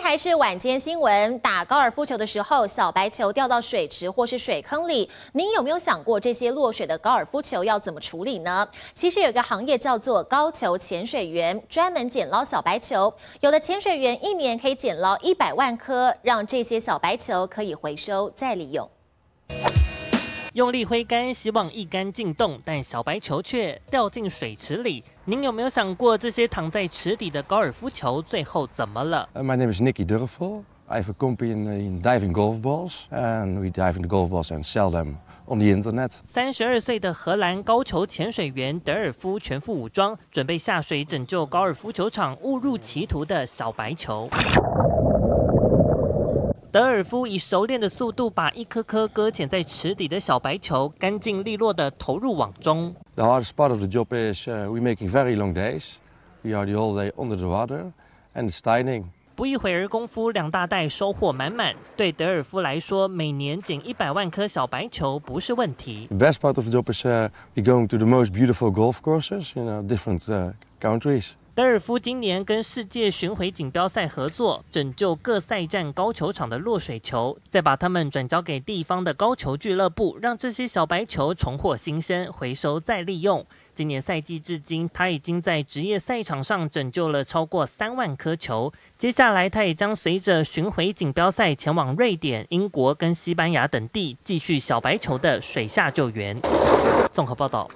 还是晚间新闻，打高尔夫球的时候，小白球掉到水池或是水坑里，您有没有想过这些落水的高尔夫球要怎么处理呢？其实有一个行业叫做高球潜水员，专门捡捞小白球。有的潜水员一年可以捡捞一百万颗，让这些小白球可以回收再利用。用力挥杆，希望一杆进洞，但小白球却掉进水池里。您有没有想过，这些躺在池底的高尔夫球最后怎么了？My name is Nicky Dervoel. I've a company in diving golf balls, and we dive in the golf balls and sell them on the internet. 三十二岁的荷兰高球潜水员德尔夫全副武装，准备下水拯救高尔夫球场误入歧途的小白球。德尔夫以熟练的速度，把一颗颗搁浅在池底的小白球，干净利落地投入网中。The hardest part of the job is we m a k i n g very long days. We are the o l l day under the water and t staining. 不一会儿功夫，两大袋收获满满。对德尔夫来说，每年捡一百万颗小白球不是问题。The best part of the job is we going to the most beautiful golf courses. i n different countries. 德尔夫今年跟世界巡回锦标赛合作，拯救各赛站高球场的落水球，再把它们转交给地方的高球俱乐部，让这些小白球重获新生，回收再利用。今年赛季至今，他已经在职业赛场上拯救了超过三万颗球。接下来，他也将随着巡回锦标赛前往瑞典、英国跟西班牙等地，继续小白球的水下救援。综合报道。